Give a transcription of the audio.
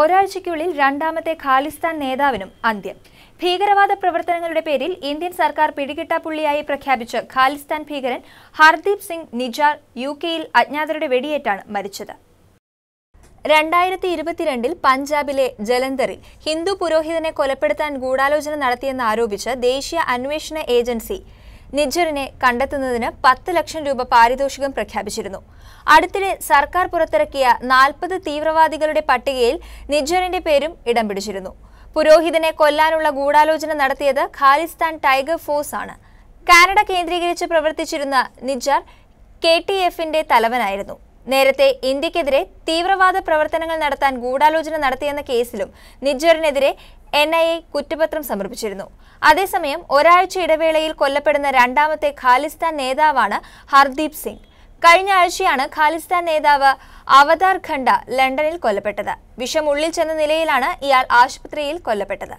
ഒരാഴ്ചയ്ക്കുള്ളിൽ രണ്ടാമത്തെ ഖാലിസ്ഥാൻ നേതാവിനും അന്ത്യം ഭീകരവാദ പ്രവർത്തനങ്ങളുടെ പേരിൽ ഇന്ത്യൻ സർക്കാർ പിടികിട്ടാപ്പുള്ളിയായി പ്രഖ്യാപിച്ച ഖാലിസ്ഥാൻ ഭീകരൻ ഹർദീപ് സിംഗ് നിജാർ യു കെയിൽ അജ്ഞാതരുടെ വെടിയേറ്റാണ് മരിച്ചത് രണ്ടായിരത്തി ഇരുപത്തിരണ്ടിൽ പഞ്ചാബിലെ ജലന്ധറിൽ ഹിന്ദു പുരോഹിതനെ കൊലപ്പെടുത്താൻ ഗൂഢാലോചന നടത്തിയെന്ന് ആരോപിച്ച് ദേശീയ അന്വേഷണ ഏജൻസി നിജ്ജറിനെ കണ്ടെത്തുന്നതിന് പത്ത് ലക്ഷം രൂപ പാരിതോഷികം പ്രഖ്യാപിച്ചിരുന്നു അടുത്തിടെ സർക്കാർ പുറത്തിറക്കിയ നാൽപ്പത് തീവ്രവാദികളുടെ പട്ടികയിൽ നിജ്ജറിന്റെ പേരും ഇടം പിടിച്ചിരുന്നു പുരോഹിതനെ കൊല്ലാനുള്ള ഗൂഢാലോചന നടത്തിയത് ഖാലിസ്ഥാൻ ടൈഗർ ഫോഴ്സ് ആണ് കാനഡ കേന്ദ്രീകരിച്ച് പ്രവർത്തിച്ചിരുന്ന നിജ്ജർ കെ ടി എഫിന്റെ തലവനായിരുന്നു നേരത്തെ ഇന്ത്യക്കെതിരെ തീവ്രവാദ പ്രവർത്തനങ്ങൾ നടത്താൻ ഗൂഢാലോചന നടത്തിയെന്ന കേസിലും നിജ്വറിനെതിരെ എൻ ഐ എ കുറ്റപത്രം സമർപ്പിച്ചിരുന്നു അതേസമയം ഒരാഴ്ച ഇടവേളയിൽ കൊല്ലപ്പെടുന്ന രണ്ടാമത്തെ ഖാലിസ്ഥാൻ നേതാവാണ് ഹർദീപ് സിംഗ് കഴിഞ്ഞ ആഴ്ചയാണ് ഖാലിസ്ഥാൻ നേതാവ് അവതാർ ഖണ്ഡ ലണ്ടനിൽ കൊല്ലപ്പെട്ടത് വിഷം ഉള്ളിൽ ചെന്ന നിലയിലാണ് ഇയാൾ ആശുപത്രിയിൽ കൊല്ലപ്പെട്ടത്